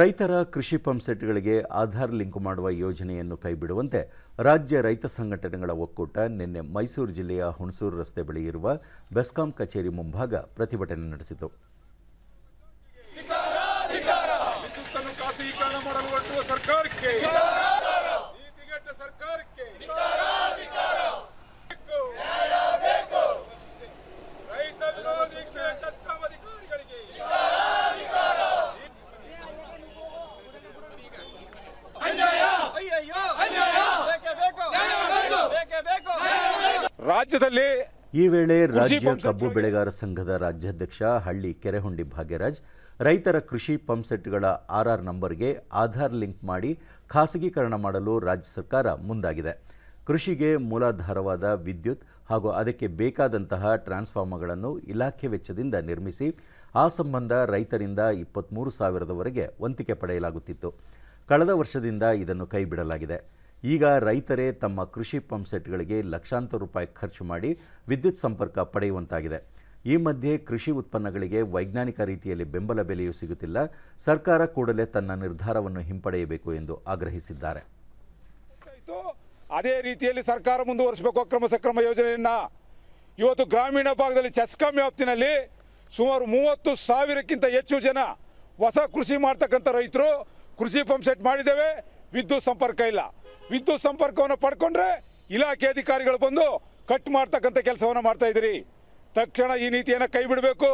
ರೈತರ ಕೃಷಿ ಪಂಪ್ಸೆಟ್ಗಳಿಗೆ ಆಧಾರ್ ಲಿಂಕ್ ಮಾಡುವ ಯೋಜನೆಯನ್ನು ಕೈಬಿಡುವಂತೆ ರಾಜ್ಯ ರೈತ ಸಂಘಟನೆಗಳ ಒಕ್ಕೂಟ ನಿನ್ನೆ ಮೈಸೂರು ಜಿಲ್ಲೆಯ ಹುಣಸೂರು ರಸ್ತೆ ಬಳಿ ಇರುವ ಬೆಸ್ಕಾಂ ಕಚೇರಿ ಮುಂಭಾಗ ಪ್ರತಿಭಟನೆ ನಡೆಸಿತು ಸರ್ಕಾರಕ್ಕೆ ರಾಜ್ಯದಲ್ಲಿ ಈ ವೇಳೆ ರಾಜ್ಯ ಕಬ್ಬು ಬೆಳೆಗಾರ ಸಂಘದ ರಾಜ್ಯಾಧ್ಯಕ್ಷ ಹಳ್ಳಿ ಕೆರೆಹೊಂಡಿ ಭಾಗ್ಯರಾಜ್ ರೈತರ ಕೃಷಿ ಪಂಪ್ಸೆಟ್ಗಳ ಆರ್ಆರ್ ನಂಬರ್ಗೆ ಆಧಾರ್ ಲಿಂಕ್ ಮಾಡಿ ಖಾಸಗೀಕರಣ ಮಾಡಲು ರಾಜ್ಯ ಸರ್ಕಾರ ಮುಂದಾಗಿದೆ ಕೃಷಿಗೆ ಮೂಲಾಧಾರವಾದ ವಿದ್ಯುತ್ ಹಾಗೂ ಅದಕ್ಕೆ ಬೇಕಾದಂತಹ ಟ್ರಾನ್ಸ್ಫಾರ್ಮರ್ಗಳನ್ನು ಇಲಾಖೆ ವೆಚ್ಚದಿಂದ ನಿರ್ಮಿಸಿ ಆ ಸಂಬಂಧ ರೈತರಿಂದ ಇಪ್ಪತ್ತ್ಮೂರು ಸಾವಿರದವರೆಗೆ ವಂತಿಕೆ ಪಡೆಯಲಾಗುತ್ತಿತ್ತು ಕಳೆದ ವರ್ಷದಿಂದ ಇದನ್ನು ಕೈಬಿಡಲಾಗಿದೆ ಈಗ ರೈತರೇ ತಮ್ಮ ಕೃಷಿ ಪಂಪ್ಸೆಟ್ಗಳಿಗೆ ಲಕ್ಷಾಂತರ ರೂಪಾಯಿ ಖರ್ಚು ಮಾಡಿ ವಿದ್ಯುತ್ ಸಂಪರ್ಕ ಪಡೆಯುವಂತಾಗಿದೆ ಈ ಮಧ್ಯೆ ಕೃಷಿ ಉತ್ಪನ್ನಗಳಿಗೆ ವೈಜ್ಞಾನಿಕ ರೀತಿಯಲ್ಲಿ ಬೆಂಬಲ ಬೆಲೆಯೂ ಸಿಗುತ್ತಿಲ್ಲ ಸರ್ಕಾರ ಕೂಡಲೇ ತನ್ನ ನಿರ್ಧಾರವನ್ನು ಹಿಂಪಡೆಯಬೇಕು ಎಂದು ಆಗ್ರಹಿಸಿದ್ದಾರೆ ಅದೇ ರೀತಿಯಲ್ಲಿ ಸರ್ಕಾರ ಮುಂದುವರಿಸಬೇಕು ಅಕ್ರಮ ಸಕ್ರಮ ಯೋಜನೆಯನ್ನ ಇವತ್ತು ಗ್ರಾಮೀಣ ಭಾಗದಲ್ಲಿ ಚಸ್ಕಾಂ ವ್ಯಾಪ್ತಿನಲ್ಲಿ ಸುಮಾರು ಮೂವತ್ತು ಸಾವಿರಕ್ಕಿಂತ ಹೆಚ್ಚು ಜನ ಹೊಸ ಕೃಷಿ ಮಾಡ್ತಕ್ಕಂಥ ರೈತರು ಕೃಷಿ ಪಂಪ್ ಸೆಟ್ ಮಾಡಿದ್ದೇವೆ ವಿದ್ಯುತ್ ಸಂಪರ್ಕ ಇಲ್ಲ ವಿದ್ಯುತ್ ಸಂಪರ್ಕವನ್ನು ಪಡ್ಕೊಂಡ್ರೆ ಇಲಾಖೆ ಅಧಿಕಾರಿಗಳು ಬಂದು ಕಟ್ ಮಾಡ್ತಕ್ಕಂಥ ಕೆಲಸವನ್ನು ಮಾಡ್ತಾ ಇದ್ದೀರಿ ತಕ್ಷಣ ಈ ನೀತಿಯನ್ನು ಕೈ ಬಿಡಬೇಕು